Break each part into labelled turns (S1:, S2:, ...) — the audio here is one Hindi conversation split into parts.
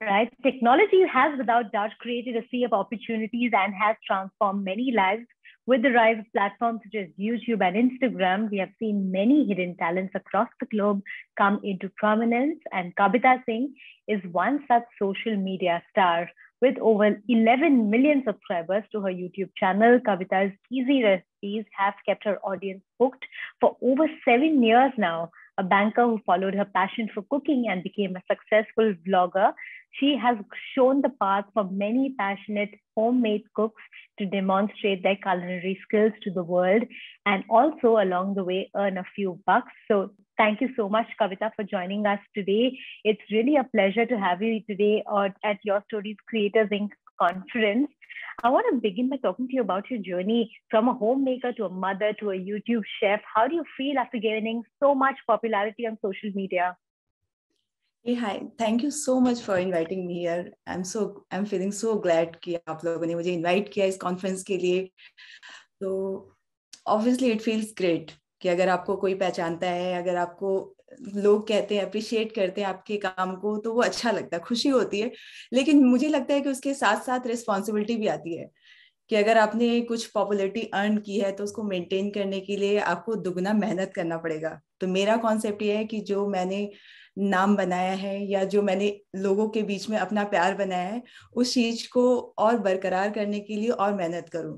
S1: right? Technology has without doubt created a sea of opportunities and has transformed many lives. With the rise of platforms such as YouTube and Instagram, we have seen many hidden talents across the globe come into prominence, and Kavita Singh is one such social media star. With over 11 million subscribers to her YouTube channel, Kavita's easy recipes have kept her audience hooked for over seven years now a banker who followed her passion for cooking and became a successful vlogger. She has shown the path for many passionate homemade cooks to demonstrate their culinary skills to the world and also along the way earn a few bucks. So, thank you so much, Kavita, for joining us today. It's really a pleasure to have you today at Your Stories Creators Inc conference. I want to begin by talking to you about your journey from a homemaker to a mother to a YouTube chef. How do you feel after gaining so much popularity on social media?
S2: Hey, hi. Thank you so much for inviting me here. I'm so I'm feeling so glad कि आप लोगों invited me invite किया conference so, obviously it feels great कि अगर आपको कोई पहचानता है अगर आपको लोग कहते हैं अप्रिशिएट करते हैं आपके काम को तो वो अच्छा लगता है खुशी होती है लेकिन मुझे लगता है कि उसके साथ साथ रिस्पॉन्सिबिलिटी भी आती है कि अगर आपने कुछ पॉपुलरिटी अर्न की है तो उसको मेंटेन करने के लिए आपको दुगना मेहनत करना पड़ेगा तो मेरा कॉन्सेप्ट ये है कि जो मैंने नाम बनाया है या जो मैंने लोगों के बीच में अपना
S1: प्यार बनाया है उस चीज को और बरकरार करने के लिए और मेहनत करूं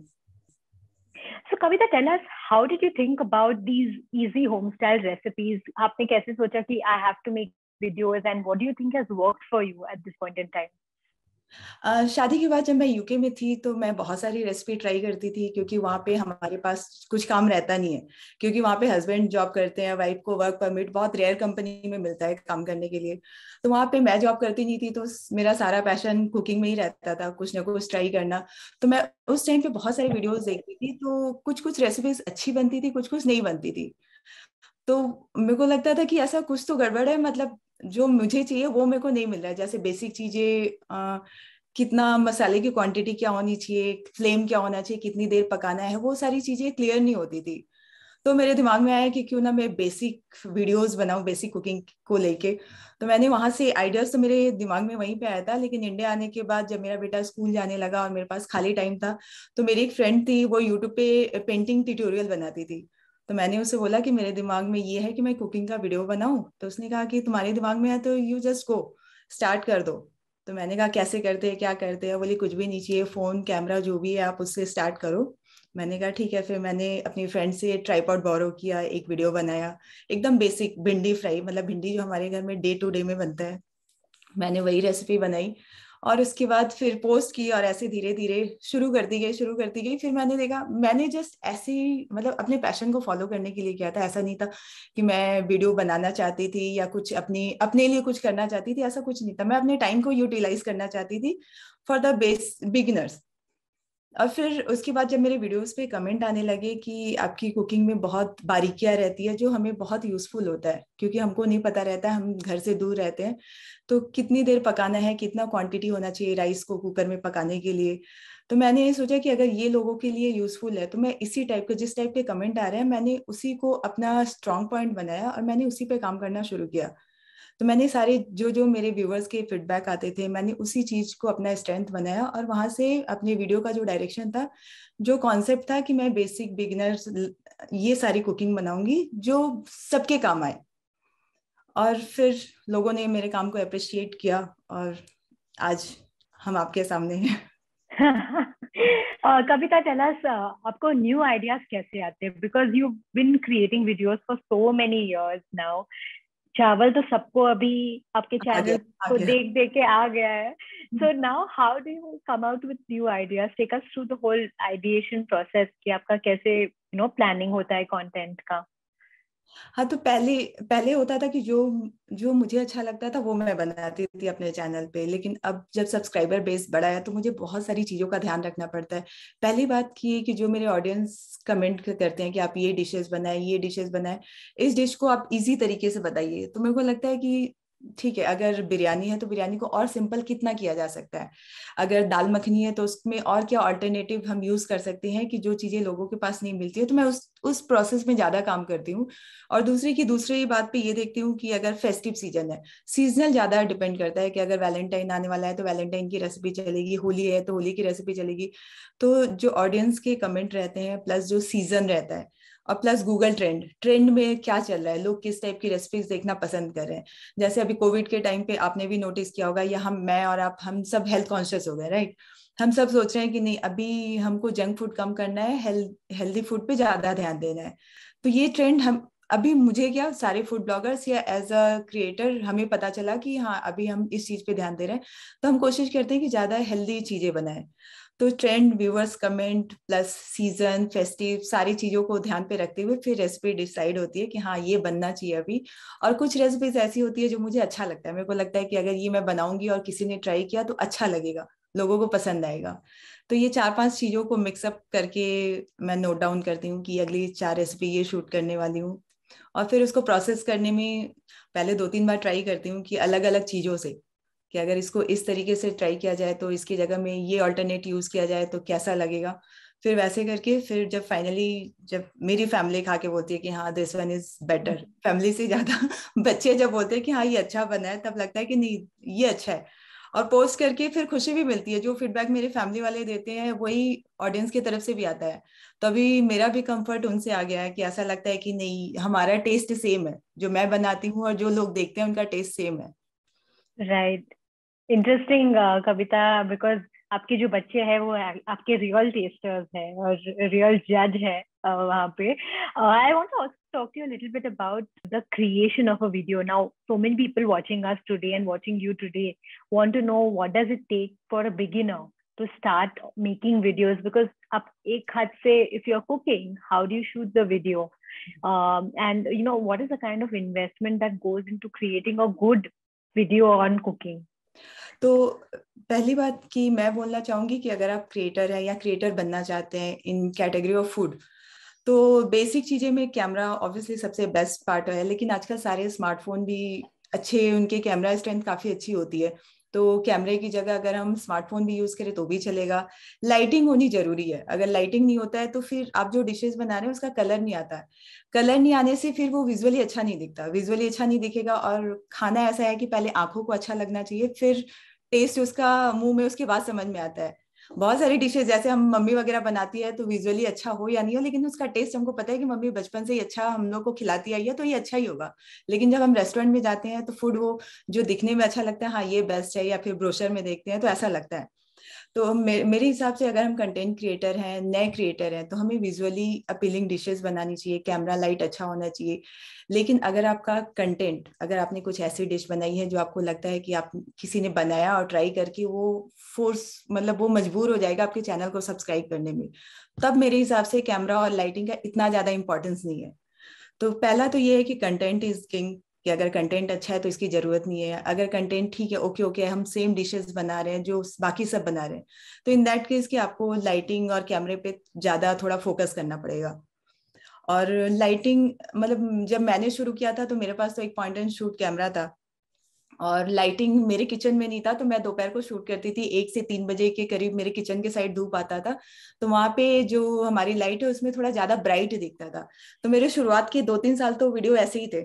S1: so Kavita tell us how did you think about these easy homestyle recipes? I have to make videos and what do you think has worked for you at this point in time?
S2: शादी के बाद जब मैं यूके में थी तो मैं बहुत सारी रेसिपी ट्राई करती थी क्योंकि वहाँ पे हमारे पास कुछ काम रहता नहीं है क्योंकि वहाँ पे हस्बैंड जॉब करते हैं वाइफ को वर्क परमिट बहुत रेयर कंपनी में मिलता है काम करने के लिए तो वहाँ पे मैं जॉब करती नहीं थी तो मेरा सारा पैशन कुकिंग में ही रहता था कुछ ना कुछ ट्राई करना तो मैं उस टाइम पे बहुत सारी वीडियोज देखती थी तो कुछ कुछ रेसिपीज अच्छी बनती थी कुछ कुछ नहीं बनती थी तो मेरे को लगता था कि ऐसा कुछ तो गड़बड़ है मतलब जो मुझे चाहिए वो मेरे को नहीं मिल रहा है जैसे बेसिक चीजें कितना मसाले की क्वांटिटी क्या होनी चाहिए फ्लेम क्या होना चाहिए कितनी देर पकाना है वो सारी चीजें क्लियर नहीं होती थी तो मेरे दिमाग में आया कि क्यों ना मैं बेसिक वीडियोस बनाऊं बेसिक कुकिंग को लेके तो मैंने वहां से आइडियाज तो मेरे दिमाग में वहीं पे आया था लेकिन इंडिया आने के बाद जब मेरा बेटा स्कूल जाने लगा और मेरे पास खाली टाइम था तो मेरी एक फ्रेंड थी वो यूट्यूब पे पेंटिंग ट्यूटोरियल बनाती थी तो मैंने उसे बोला कि मेरे दिमाग में ये है कि मैं कुकिंग का वीडियो बनाऊं तो उसने कहा कि तुम्हारे दिमाग में है तो यू जस्ट गो स्टार्ट कर दो तो मैंने कहा कैसे करते हैं क्या करते हैं बोली कुछ भी नहीं चाहिए फ़ोन कैमरा जो भी है आप उससे स्टार्ट करो मैंने कहा ठीक है फिर मैंने अपनी फ्रेंड से ट्राईपॉड बोरो किया एक वीडियो बनाया एकदम बेसिक भिंडी फ्राई मतलब भिंडी जो हमारे घर में डे टू डे में बनता है मैंने वही रेसिपी बनाई और उसके बाद फिर पोस्ट की और ऐसे धीरे धीरे शुरू कर दी गई शुरू कर दी गई फिर मैंने देखा मैंने जस्ट ऐसे ही मतलब अपने पैशन को फॉलो करने के लिए किया था ऐसा नहीं था कि मैं वीडियो बनाना चाहती थी या कुछ अपनी अपने लिए कुछ करना चाहती थी ऐसा कुछ नहीं था मैं अपने टाइम को यूटिलाइज करना चाहती थी फॉर द बेस बिगिनर्स और फिर उसके बाद जब मेरे वीडियोस पे कमेंट आने लगे कि आपकी कुकिंग में बहुत बारीकियां रहती है जो हमें बहुत यूज़फुल होता है क्योंकि हमको नहीं पता रहता हम घर से दूर रहते हैं तो कितनी देर पकाना है कितना क्वांटिटी होना चाहिए राइस को कुकर में पकाने के लिए तो मैंने ये सोचा कि अगर ये लोगों के लिए यूज़फुल है तो मैं इसी टाइप के जिस टाइप के कमेंट आ रहे हैं मैंने उसी को अपना स्ट्रॉन्ग पॉइंट बनाया और मैंने उसी पर काम करना शुरू किया तो मैंने सारे जो जो मेरे व्यूवर्स के फीडबैक आते थे मैंने उसी चीज़ को अपना स्ट्रेंथ बनाया और वहां से अपने वीडियो का जो डायरेक्शन था जो कॉन्सेप्ट था कि मैं बेसिक बिगिनर्स ये सारी कुकिंग बनाऊंगी जो सबके काम आए और फिर लोगों ने मेरे काम को अप्रिशिएट किया और आज
S1: हम आपके सामने हैं कविता टेल अस uh, आपको न्यू आइडियाज कैसे आते हैं because you bin creating videos for so many years now चावल तो सबको अभी आपके चैनल को देख देख के आ गया है so now how do you come out with new ideas take us through the whole ideation process कि आपका कैसे यू नो प्लानिंग होता है कंटेंट का हाँ तो पहले
S2: पहले होता था कि जो जो मुझे अच्छा लगता था वो मैं बनाती थी अपने चैनल पे लेकिन अब जब सब्सक्राइबर बेस बढ़ा है तो मुझे बहुत सारी चीज़ों का ध्यान रखना पड़ता है पहली बात की कि जो मेरे ऑडियंस कमेंट करते हैं कि आप ये डिशेस बनाए ये डिशेस बनाए इस डिश को आप इजी तरीके से बताइए तो मेरे को लगता है कि ठीक है अगर बिरयानी है तो बिरयानी को और सिंपल कितना किया जा सकता है अगर दाल मखनी है तो उसमें और क्या ऑल्टरनेटिव हम यूज कर सकते हैं कि जो चीजें लोगों के पास नहीं मिलती है तो मैं उस उस प्रोसेस में ज्यादा काम करती हूँ और दूसरी की दूसरी बात पे ये देखती हूँ कि अगर फेस्टिव सीजन है सीजनल ज्यादा डिपेंड करता है कि अगर वैलेंटाइन आने वाला है तो वैलेंटाइन की रेसिपी चलेगी होली है तो होली की रेसिपी चलेगी तो जो ऑडियंस के कमेंट रहते हैं प्लस जो सीजन रहता है और प्लस गूगल ट्रेंड ट्रेंड में क्या चल रहा है लोग किस टाइप की रेसिपीज देखना पसंद कर रहे हैं जैसे अभी कोविड के टाइम पे आपने भी नोटिस किया होगा या हम मैं और आप हम सब हेल्थ कॉन्शियस हो गए राइट हम सब सोच रहे हैं कि नहीं अभी हमको जंक फूड कम करना है हेल्दी फूड पे ज्यादा ध्यान देना है तो ये ट्रेंड हम अभी मुझे क्या सारे फूड ब्लॉगर्स या एज अ क्रिएटर हमें पता चला कि हाँ अभी हम इस चीज पे ध्यान दे रहे हैं तो हम कोशिश करते हैं कि ज्यादा हेल्दी चीजें बनाएं तो trend viewers comment plus season festive सारी चीज़ों को ध्यान पे रखते हुए फिर रेसिपी डिसाइड होती है कि हाँ ये बनना चाहिए अभी और कुछ रेसिपीज ऐसी होती है जो मुझे अच्छा लगता है मेरे को लगता है कि अगर ये मैं बनाऊंगी और किसी ने ट्राई किया तो अच्छा लगेगा लोगों को पसंद आएगा तो ये चार पांच चीज़ों को मिक्सअप करके मैं नोट डाउन करती हूँ कि अगली चार रेसिपी ये शूट करने वाली हूँ और फिर उसको प्रोसेस करने में पहले दो तीन बार ट्राई करती हूँ कि अलग अलग चीज़ों से कि अगर इसको इस तरीके से ट्राई किया जाए तो इसकी जगह में ये ऑल्टरनेट यूज किया जाए तो कैसा लगेगा फिर वैसे करके फिर जब फाइनली जब मेरी फैमिली खा के बोलती है कि हाँ this one is better family से ज्यादा बच्चे जब बोलते हैं कि हाँ ये अच्छा बना है तब लगता है कि नहीं ये अच्छा है और पोस्ट करके फिर खुशी भी मिलती है जो फीडबैक मेरे फैमिली वाले देते हैं वही ऑडियंस की तरफ से भी आता है तो अभी मेरा भी कंफर्ट उनसे आ गया है कि ऐसा लगता है कि नहीं हमारा टेस्ट सेम है जो मैं
S1: बनाती हूँ और जो लोग देखते हैं उनका टेस्ट सेम है right right. Interesting, Kavita uh, because आपके जो बच्चे real वो आपके रियल टेस्टर्स हैं और रियल जज uh, uh, talk to you a little bit about the creation of a video now so many people watching us today and watching you today want to know what does it take for a beginner to start making videos because up ek hat say, if you're cooking how do you shoot the video um, and you know what is the kind of investment that goes into creating a good video on cooking तो
S2: पहली बात कि मैं बोलना चाहूंगी कि अगर आप क्रिएटर हैं या क्रिएटर बनना चाहते हैं इन कैटेगरी ऑफ फूड तो बेसिक चीज़ें में कैमरा ऑब्वियसली सबसे बेस्ट पार्ट है लेकिन आजकल सारे स्मार्टफोन भी अच्छे उनके कैमरा स्ट्रेंथ काफ़ी अच्छी होती है तो कैमरे की जगह अगर हम स्मार्टफोन भी यूज़ करें तो भी चलेगा लाइटिंग होनी ज़रूरी है अगर लाइटिंग नहीं होता है तो फिर आप जो डिशेस बना रहे हैं उसका कलर नहीं आता है कलर नहीं आने से फिर वो विजुअली अच्छा नहीं दिखता विजुअली अच्छा नहीं दिखेगा और खाना ऐसा है कि पहले आंखों को अच्छा लगना चाहिए फिर टेस्ट उसका मुंह में उसके बाद समझ में आता है बहुत सारी डिशेज जैसे हम मम्मी वगैरह बनाती है तो विजुअली अच्छा हो या नहीं हो लेकिन उसका टेस्ट हमको पता है कि मम्मी बचपन से ही अच्छा हम लोग को खिलाती आई है तो ये अच्छा ही होगा लेकिन जब हम रेस्टोरेंट में जाते हैं तो फूड वो जो दिखने में अच्छा लगता है हाँ ये बेस्ट है या फिर ब्रोशर में देखते हैं तो ऐसा लगता है तो मे, मेरे हिसाब से अगर हम कंटेंट क्रिएटर हैं नए क्रिएटर हैं तो हमें विजुअली अपीलिंग डिशेस बनानी चाहिए कैमरा लाइट अच्छा होना चाहिए लेकिन अगर आपका कंटेंट अगर आपने कुछ ऐसी डिश बनाई है जो आपको लगता है कि आप किसी ने बनाया और ट्राई करके वो फोर्स मतलब वो मजबूर हो जाएगा आपके चैनल को सब्सक्राइब करने में तब मेरे हिसाब से कैमरा और लाइटिंग का इतना ज़्यादा इंपॉर्टेंस नहीं है तो पहला तो ये है कि कंटेंट इज किंग कि अगर कंटेंट अच्छा है तो इसकी ज़रूरत नहीं है अगर कंटेंट ठीक है ओके ओके हम सेम डिशेस बना रहे हैं जो बाकी सब बना रहे हैं तो इन दैट केस कि आपको लाइटिंग और कैमरे पे ज़्यादा थोड़ा फोकस करना पड़ेगा और लाइटिंग मतलब जब मैंने शुरू किया था तो मेरे पास तो एक पॉइंट एंड शूट कैमरा था और लाइटिंग मेरे किचन में नहीं था तो मैं दोपहर को शूट करती थी एक से तीन बजे के करीब मेरे किचन के साइड धूप आता था तो वहाँ पे जो हमारी लाइट है उसमें थोड़ा ज़्यादा ब्राइट दिखता था तो मेरे शुरुआत के दो तीन साल तो वीडियो ऐसे ही थे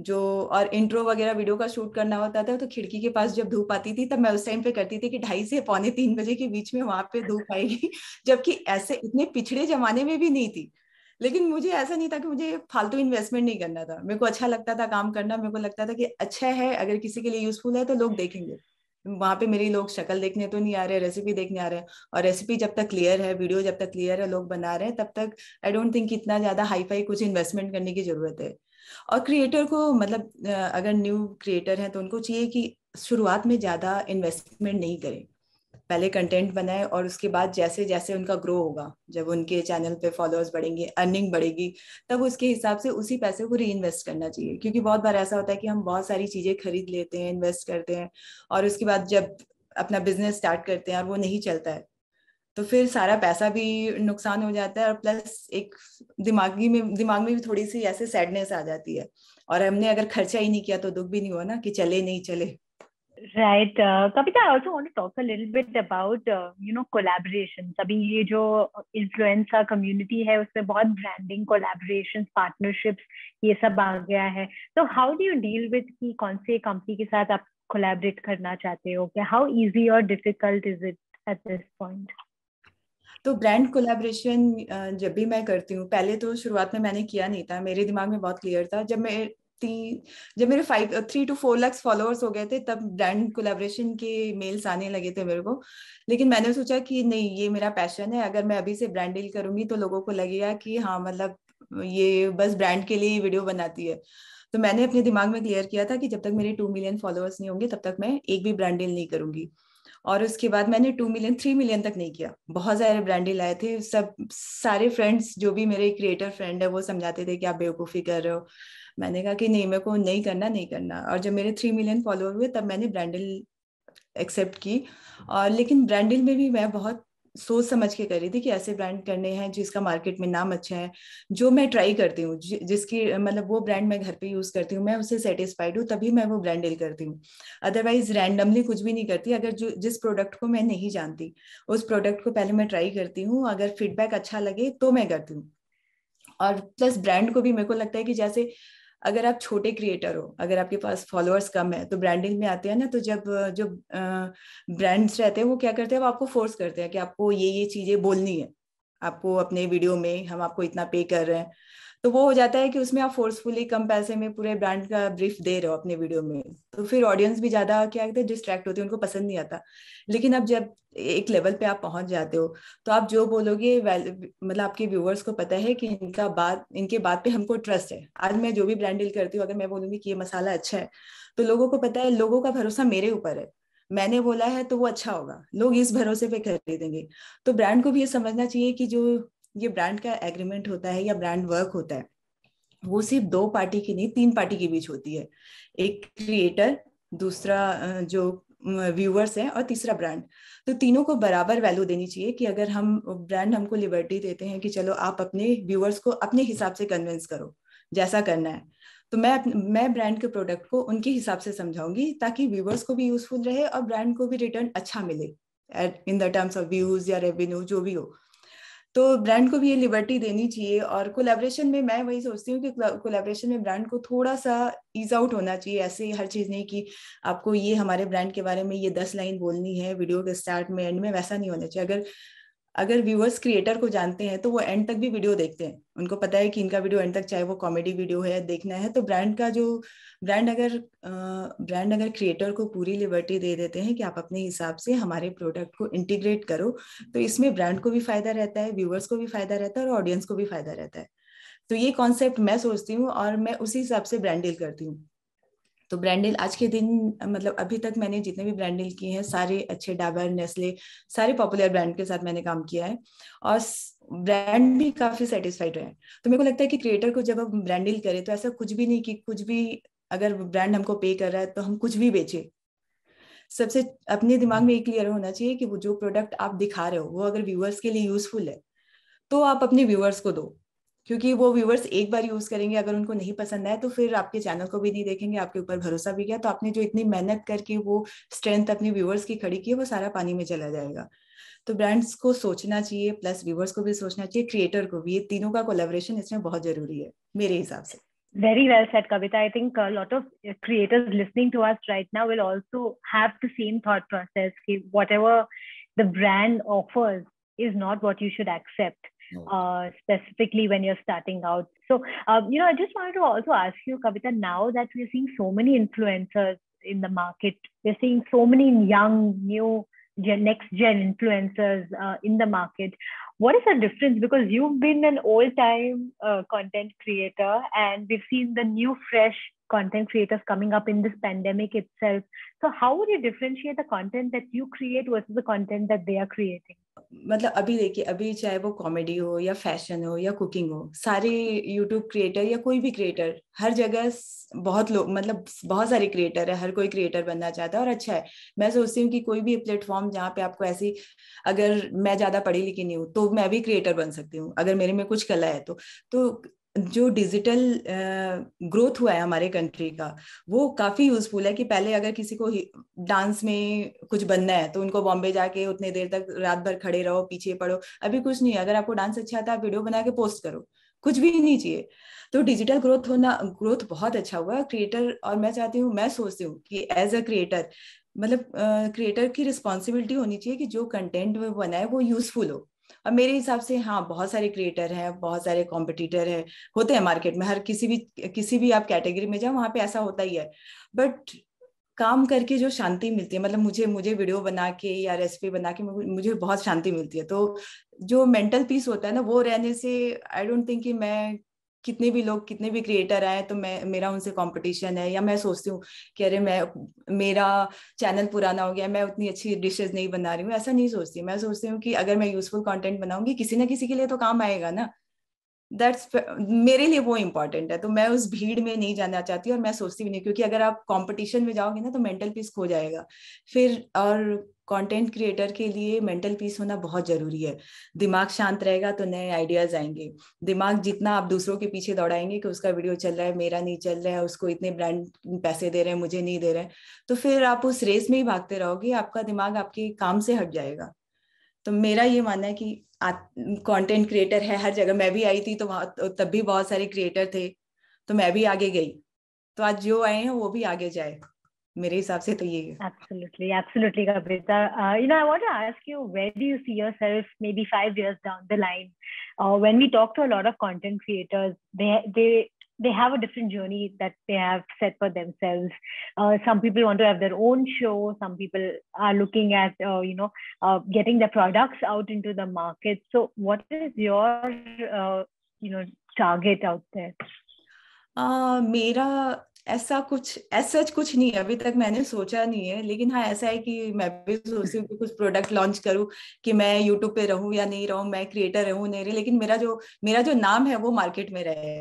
S2: जो और इंट्रो वगैरह वीडियो का शूट करना होता था तो खिड़की के पास जब धूप आती थी तब मैं उस टाइम पे करती थी कि ढाई से पौने तीन बजे के बीच में वहां पे धूप आएगी जबकि ऐसे इतने पिछड़े जमाने में भी नहीं थी लेकिन मुझे ऐसा नहीं था कि मुझे फालतू इन्वेस्टमेंट नहीं करना था मेरे को अच्छा लगता था काम करना मेरे को लगता था कि अच्छा है अगर किसी के लिए यूजफुल है तो लोग देखेंगे वहां पे मेरी लोग शक्ल देखने तो नहीं आ रहे रेसिपी देखने आ रहे हैं और रेसिपी जब तक क्लियर है वीडियो जब तक क्लियर है लोग बना रहे हैं तब तक आई डोंट थिंक इतना ज्यादा हाई फाई कुछ इन्वेस्टमेंट करने की जरूरत है और क्रिएटर को मतलब अगर न्यू क्रिएटर हैं तो उनको चाहिए कि शुरुआत में ज़्यादा इन्वेस्टमेंट नहीं करें पहले कंटेंट बनाए और उसके बाद जैसे जैसे उनका ग्रो होगा जब उनके चैनल पे फॉलोअर्स बढ़ेंगे अर्निंग बढ़ेगी तब उसके हिसाब से उसी पैसे को री इन्वेस्ट करना चाहिए क्योंकि बहुत बार ऐसा होता है कि हम बहुत सारी चीज़ें खरीद लेते हैं इन्वेस्ट करते हैं और उसके बाद जब अपना बिजनेस स्टार्ट करते हैं और वो नहीं चलता है तो फिर सारा पैसा भी नुकसान हो जाता है और प्लस एक दिमागी में दिमाग में भी थोड़ी सी ऐसे सैडनेस आ जाती है और हमने अगर खर्चा
S1: ही नहीं किया तो दुख भी नहीं हुआ ना कि चले नहीं चले right uh, Kavita I also want talk little bit about you know collaboration अभी ये जो इन्फ्लुएंसर कम्युनिटी है उसमें बहुत ब्रांडिंग कोलेब्रेशन पार्टनरशिप्स ये सब आ गया है तो how do you deal with की कौन से कंपनी के साथ आप कोलेबरेट करना चाहते हो क्या हाउ इजी और difficult is it at this point तो ब्रांड कोलेब्रेशन जब भी
S2: मैं करती हूँ पहले तो शुरुआत में मैंने किया नहीं था मेरे दिमाग में बहुत क्लियर था जब मैं तीन जब मेरे five three two four lakhs followers हो गए थे तब ब्रांड कोलेब्रेशन के मेल्स आने लगे थे मेरे को लेकिन मैंने सोचा कि नहीं ये मेरा पैशन है अगर मैं अभी से ब्रांड डील करूंगी तो लोगों को लगेगा कि हाँ मतलब ये बस ब्रांड के लिए वीडियो बनाती है तो मैंने अपने दिमाग में क्लियर किया था कि जब तक मेरे टू मिलियन फॉलोअर्स नहीं होंगे तब तक मैं एक भी ब्रांड डील नहीं करूंगी और उसके बाद मैंने टू मिलियन थ्री मिलियन तक नहीं किया बहुत सारे ब्रांडे लाए थे सब सारे फ्रेंड्स जो भी मेरे क्रिएटर फ्रेंड है वो समझाते थे कि आप बेवकूफ़ी कर रहे हो मैंने कहा कि नहीं मेरे को नहीं करना नहीं करना और जब मेरे थ्री मिलियन फॉलोअर हुए तब मैंने ब्रांडिल एक्सेप्ट की और लेकिन ब्रांडिल में भी मैं बहुत सोच समझ के करी थी कि ऐसे ब्रांड करने हैं जिसका मार्केट में नाम अच्छा है जो मैं ट्राई करती हूँ जिसकी मतलब वो ब्रांड मैं घर पे यूज़ करती हूँ मैं उससे सेटिस्फाइड हूँ तभी मैं वो ब्रांड डील करती हूँ अदरवाइज रैंडमली कुछ भी नहीं करती अगर जो जिस प्रोडक्ट को मैं नहीं जानती उस प्रोडक्ट को पहले मैं ट्राई करती हूँ अगर फीडबैक अच्छा लगे तो मैं करती हूँ और प्लस ब्रांड को भी मेरे को लगता है कि जैसे अगर आप छोटे क्रिएटर हो अगर आपके पास फॉलोअर्स कम है तो ब्रांडिंग में आते हैं ना तो जब जो ब्रांड्स रहते हैं वो क्या करते हैं वो आपको फोर्स करते हैं कि आपको ये ये चीजें बोलनी है आपको अपने वीडियो में हम आपको इतना पे कर रहे हैं तो वो हो जाता है कि उसमें आप फोर्सफुली कम पैसे में पूरे ब्रांड का ब्रीफ दे रहे हो अपने वीडियो में तो फिर ऑडियंस भी ज्यादा क्या कहते हैं डिस्ट्रैक्ट होती है उनको पसंद नहीं आता लेकिन अब जब एक लेवल पे आप पहुंच जाते हो तो आप जो बोलोगे मतलब आपके व्यूवर्स को पता है कि इनका बात इनके बात पे हमको ट्रस्ट है आज मैं जो भी ब्रांड डील करती हूँ अगर मैं बोलूंगी कि ये मसाला अच्छा है तो लोगों को पता है लोगों का भरोसा मेरे ऊपर है मैंने बोला है तो वो अच्छा होगा लोग इस भरोसे पे खरीदेंगे तो ब्रांड को भी ये समझना चाहिए कि जो ये ब्रांड का एग्रीमेंट होता है या ब्रांड वर्क होता है वो सिर्फ दो पार्टी की नहीं तीन पार्टी के बीच होती है एक क्रिएटर दूसरा जो व्यूअर्स हैं और तीसरा ब्रांड तो तीनों को बराबर वैल्यू देनी चाहिए कि अगर हम ब्रांड हमको लिबर्टी देते हैं कि चलो आप अपने व्यूअर्स को अपने हिसाब से कन्विंस करो जैसा करना है तो मैं मैं ब्रांड के प्रोडक्ट को उनके हिसाब से समझाऊंगी ताकि व्यूअर्स को भी यूजफुल रहे और ब्रांड को भी रिटर्न अच्छा मिले in the terms of views या रेवेन्यू जो भी हो तो ब्रांड को भी ये लिबर्टी देनी चाहिए और कोलेब्रेशन में मैं वही सोचती हूँ कि कोलेब्रेशन में ब्रांड को थोड़ा सा ईज आउट होना चाहिए ऐसे हर चीज़ नहीं कि आपको ये हमारे ब्रांड के बारे में ये दस लाइन बोलनी है वीडियो के स्टार्ट में एंड में वैसा नहीं होना चाहिए अगर अगर व्यूअर्स क्रिएटर को जानते हैं तो वो एंड तक भी वीडियो देखते हैं उनको पता है कि इनका वीडियो एंड तक चाहे वो कॉमेडी वीडियो है देखना है तो ब्रांड का जो ब्रांड अगर ब्रांड अगर क्रिएटर को पूरी लिबर्टी दे देते हैं कि आप अपने हिसाब से हमारे प्रोडक्ट को इंटीग्रेट करो तो इसमें ब्रांड को भी फायदा रहता है व्यूअर्स को भी फायदा रहता है और ऑडियंस को भी फायदा रहता है तो ये कॉन्सेप्ट मैं सोचती हूँ और मैं उसी हिसाब से ब्रांड डील करती हूँ तो ब्रांडिल आज के दिन मतलब अभी तक मैंने जितने भी ब्रांडिल किए हैं सारे अच्छे डाबर नेस्ले सारे पॉपुलर ब्रांड के साथ मैंने काम किया है और ब्रांड भी काफी सेटिस्फाइड रहे तो मेरे को लगता है कि क्रिएटर को जब हम ब्रांडिल करें तो ऐसा कुछ भी नहीं कि कुछ भी अगर ब्रांड हमको पे कर रहा है तो हम कुछ भी बेचे सबसे अपने दिमाग में ये क्लियर होना चाहिए कि वो जो प्रोडक्ट आप दिखा रहे हो वो अगर व्यूअर्स के लिए यूजफुल है तो आप अपने व्यूअर्स को दो क्योंकि वो व्यूवर्स एक बार यूज करेंगे अगर उनको नहीं पसंद आए तो फिर आपके चैनल को भी नहीं देखेंगे आपके ऊपर भरोसा भी गया तो आपने जो इतनी मेहनत करके वो स्ट्रेंथ अपने व्यूवर्स की खड़ी की है वो सारा पानी में चला जाएगा तो ब्रांड्स को सोचना चाहिए प्लस व्यूवर्स को भी सोचना चाहिए क्रिएटर को भी ये
S1: तीनों का कोलेबोरेशन इसमें बहुत जरूरी है मेरे हिसाब से very well said kavita i think a lot of creators listening to us right now will also have the same thought process whatever the brand offers is not what you should accept Hmm. uh, specifically when you're starting out. So, um, you know, I just wanted to also ask you, Kavita, now that we're seeing so many influencers in the market, we're seeing so many young, new, gen, next gen influencers uh, in the market. What is the difference? Because you've been an old time uh, content creator, and we've seen the new, fresh content creators coming up in this pandemic itself. So, how would you differentiate the content that you create versus the content that they are creating?
S2: मतलब अभी देखिए अभी चाहे वो कॉमेडी हो या फैशन हो या कुकिंग हो सारे यूट्यूब क्रिएटर या कोई भी क्रिएटर हर जगह बहुत लोग मतलब बहुत सारे क्रिएटर है हर कोई क्रिएटर बनना चाहता है और अच्छा है मैं सोचती हूँ कि कोई भी प्लेटफॉर्म जहाँ पे आपको ऐसी अगर मैं ज़्यादा पढ़ी लिखी नहीं हूँ तो मैं भी क्रिएटर बन सकती हूँ अगर मेरे में कुछ कला है तो तो जो डिजिटल ग्रोथ हुआ है हमारे कंट्री का वो काफ़ी यूजफुल है कि पहले अगर किसी को डांस में कुछ बनना है तो उनको बॉम्बे जाके उतने देर तक रात भर खड़े रहो पीछे पड़ो अभी कुछ नहीं है अगर आपको डांस अच्छा आता आप वीडियो बना के पोस्ट करो कुछ भी नहीं चाहिए तो डिजिटल ग्रोथ होना ग्रोथ बहुत अच्छा हुआ क्रिएटर और मैं चाहती हूँ मैं सोचती हूँ कि एज मतलब, अ क्रिएटर मतलब क्रिएटर की रिस्पॉन्सिबिलिटी होनी चाहिए कि जो कंटेंट वो बनाए वो यूजफुल हो और मेरे हिसाब से हाँ बहुत सारे क्रिएटर हैं बहुत सारे कॉम्पिटिटर हैं होते हैं मार्केट में हर किसी भी किसी भी आप कैटेगरी में जाओ वहाँ पे ऐसा होता ही है बट काम करके जो शांति मिलती है मतलब मुझे मुझे वीडियो बना के या रेसिपी बना के मुझे बहुत शांति मिलती है तो जो मेंटल पीस होता है ना वो रहने से आई डोंट थिंक कि मैं कितने भी लोग कितने भी क्रिएटर आए तो मैं मेरा उनसे कंपटीशन है या मैं सोचती हूँ कि अरे मैं मेरा चैनल पुराना हो गया मैं उतनी अच्छी डिशेज नहीं बना रही हूँ ऐसा नहीं सोचती मैं सोचती हूँ कि अगर मैं यूजफुल कंटेंट बनाऊंगी किसी ना किसी के लिए तो काम आएगा ना दैट्स मेरे लिए वो इम्पॉर्टेंट है तो मैं उस भीड़ में नहीं जाना चाहती और मैं सोचती भी नहीं क्योंकि अगर आप कॉम्पिटिशन में जाओगे ना तो मेंटल पीस खो जाएगा फिर और कंटेंट क्रिएटर के लिए मेंटल पीस होना बहुत जरूरी है दिमाग शांत रहेगा तो नए आइडियाज आएंगे दिमाग जितना आप दूसरों के पीछे दौड़ाएंगे कि उसका वीडियो चल रहा है मेरा नहीं चल रहा है उसको इतने ब्रांड पैसे दे रहे हैं मुझे नहीं दे रहे हैं तो फिर आप उस रेस में ही भागते रहोगे आपका दिमाग आपके काम से हट जाएगा तो मेरा ये मानना है कि कंटेंट क्रिएटर है हर जगह मैं भी आई थी तो वहाँ तो तब भी बहुत सारे क्रिएटर थे तो मैं भी आगे गई तो आज जो आए हैं
S1: वो भी आगे जाए मेरे हिसाब से तो यही absolutely absolutely Kavita uh, you know I want to ask you where do you see yourself maybe five years down the line uh, when we talk to a lot of content creators they they they have a different journey that they have set for themselves. Uh, some people want to have their own show. Some people are looking at, uh, you know, getting their products out into the market. So, what is your, you know, target out there? Uh, मेरा ऐसा कुछ
S2: ऐसा कुछ नहीं है अभी तक मैंने सोचा नहीं है लेकिन हाँ ऐसा है कि मैं भी सोच रही हूँ कि कुछ प्रोडक्ट लॉन्च करूँ कि मैं यूट्यूब पे रहूँ या नहीं रहूँ मैं क्रिएटर रहूँ नहीं रही लेकिन मेरा जो मेरा जो नाम है वो मार्केट में रहे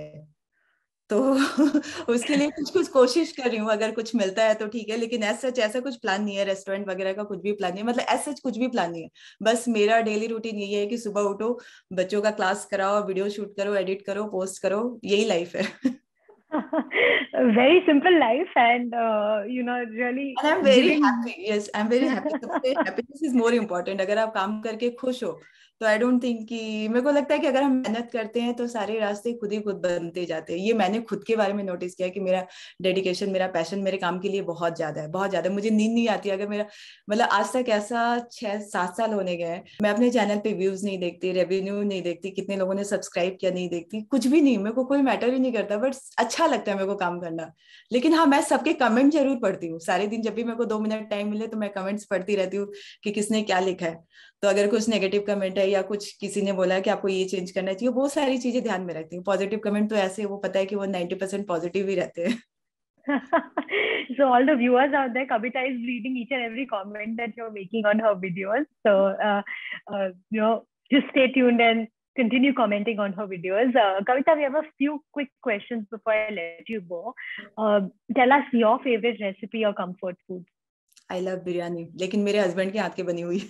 S2: तो उसके लिए कुछ कुछ कोशिश कर रही हूँ अगर कुछ मिलता है तो ठीक है लेकिन ऐसा सच ऐसा कुछ प्लान नहीं है रेस्टोरेंट वगैरह का कुछ भी प्लान नहीं है मतलब ऐसा सच कुछ भी प्लान नहीं है बस मेरा डेली रूटीन यही है कि सुबह उठो बच्चों का क्लास कराओ वीडियो शूट करो एडिट करो पोस्ट करो यही लाइफ है
S1: very simple life and uh, you know really and i'm very happy yes i'm very happy happiness is
S2: more important agar aap kaam karke khush ho तो आई डोंट थिंक कि मेरे को लगता है कि अगर हम मेहनत करते हैं तो सारे रास्ते खुद ही खुद बनते जाते हैं ये मैंने खुद के बारे में नोटिस किया कि मेरा डेडिकेशन मेरा पैशन मेरे काम के लिए बहुत ज़्यादा है बहुत ज़्यादा मुझे नींद नहीं आती अगर मेरा मतलब आज तक ऐसा छह सात साल होने गए मैं अपने चैनल पर व्यूज़ नहीं देखती रेवेन्यू नहीं देखती कितने लोगों ने सब्सक्राइब किया नहीं देखती कुछ भी नहीं मेरे को कोई मैटर ही नहीं करता बट अच्छा लगता है मेरे को काम करना लेकिन हाँ मैं सबके कमेंट जरूर पढ़ती हूँ सारे दिन जब भी मेरे को दो मिनट टाइम मिले तो मैं कमेंट्स पढ़ती रहती हूँ कि किसने क्या लिखा है तो अगर कुछ नेगेटिव कमेंट है या कुछ किसी ने बोला कि आपको ये चेंज करना चाहिए वो सारी चीजें ध्यान में रखती हूँ पॉजिटिव कमेंट तो ऐसे वो पता है कि वो नाइन्टी परसेंट पॉजिटिव ही रहते हैं
S1: so all the viewers out there, Kavita is reading each and every comment that you're making on her videos. So uh, uh, you know, just stay tuned and continue commenting on her videos. Uh, Kavita, we have a few quick questions before I let you go. Uh, tell us your favorite recipe or comfort food. I love biryani, lekin mere husband ke haath के bani hui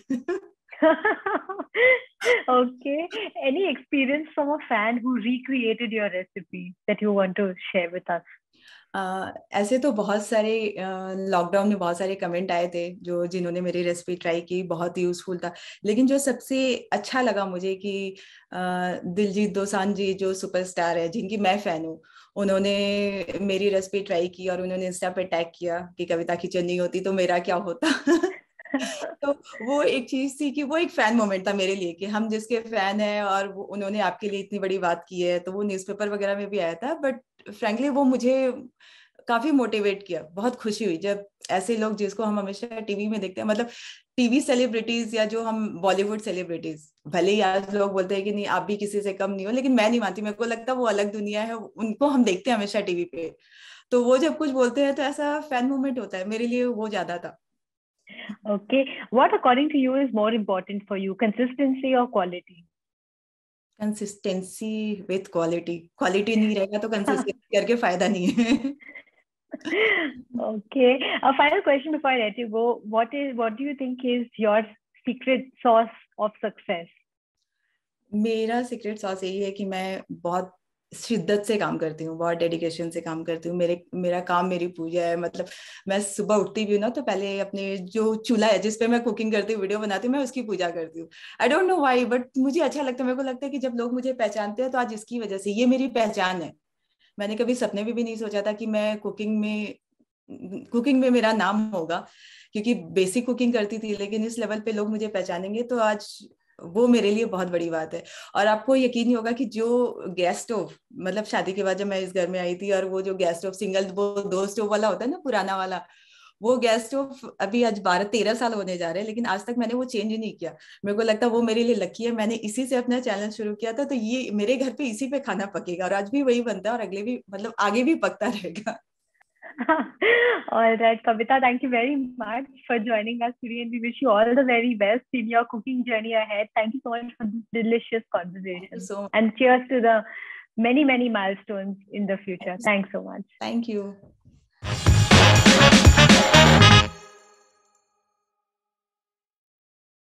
S1: okay. Any experience from a fan who recreated your recipe that you want to share with us? Uh, ऐसे तो
S2: बहुत सारे लॉकडाउन uh, में बहुत सारे कमेंट आए थे जो जिन्होंने मेरी रेसिपी ट्राई की बहुत यूजफुल था लेकिन जो सबसे अच्छा लगा मुझे कि uh, दिलजीत दोसान जी जो सुपरस्टार है जिनकी मैं फैन हूँ उन्होंने मेरी रेसिपी ट्राई की और उन्होंने इंस्टा पे टैग किया कि कविता किचन नहीं होती तो मेरा क्या होता तो वो एक चीज थी कि वो एक फैन मोमेंट था मेरे लिए कि हम जिसके फैन है और उन्होंने आपके लिए इतनी बड़ी बात की है तो वो न्यूज़पेपर वगैरह में भी आया था बट फ्रेंकली वो मुझे काफी मोटिवेट किया बहुत खुशी हुई जब ऐसे लोग जिसको हम हमेशा टीवी में देखते हैं मतलब टीवी सेलिब्रिटीज या जो हम बॉलीवुड सेलिब्रिटीज भले ही आज लोग बोलते हैं कि नहीं आप भी किसी से कम नहीं हो लेकिन मैं नहीं मानती मेरे को लगता है वो अलग दुनिया है उनको हम देखते हैं हमेशा टीवी पे तो वो जब कुछ बोलते हैं तो
S1: ऐसा फैन मोमेंट होता है मेरे लिए वो ज्यादा था okay what according to you is more important for you consistency or quality consistency with quality quality nahi rahega to consistency karke fayda nahi hai okay a final question before i let you go what is what do you think is your secret sauce of success मेरा सीक्रेट सॉस यही है कि मैं
S2: बहुत शिद्दत से काम करती हूँ बहुत डेडिकेशन से काम करती हूँ मेरे मेरा काम मेरी पूजा है मतलब मैं सुबह उठती भी हूँ ना तो पहले अपने जो चूल्हा है जिसपे मैं कुकिंग करती हूँ वीडियो बनाती हूँ मैं उसकी पूजा करती हूँ I don't know why but मुझे अच्छा लगता है मेरे को लगता है कि जब लोग मुझे पहचानते हैं तो आज इसकी वजह से ये मेरी पहचान है मैंने कभी सपने में भी नहीं सोचा था कि मैं कुकिंग में कुकिंग में मेरा नाम होगा क्योंकि बेसिक कुकिंग करती थी लेकिन इस लेवल पे लोग मुझे पहचानेंगे तो आज वो मेरे लिए बहुत बड़ी बात है और आपको यकीन नहीं होगा कि जो गैस स्टोव मतलब शादी के बाद जब मैं इस घर में आई थी और वो जो गैस स्टोव सिंगल वो दो स्टोव वाला होता है ना पुराना वाला वो गैस स्टोव अभी आज बारह तेरह साल होने जा रहे हैं लेकिन आज तक मैंने वो चेंज ही नहीं किया मेरे को लगता है वो मेरे लिए लकी है मैंने इसी से अपना चैनल शुरू किया था तो ये मेरे घर पे इसी पे खाना पकेगा और आज भी वही बनता है और अगले भी मतलब आगे भी पकता रहेगा
S1: all right, Kavita, thank you very much for joining us today, and we wish you all the very best in your cooking journey ahead. Thank you so much for this delicious conversation. So and cheers to the many, many milestones in the future. Thanks so much. Thank you.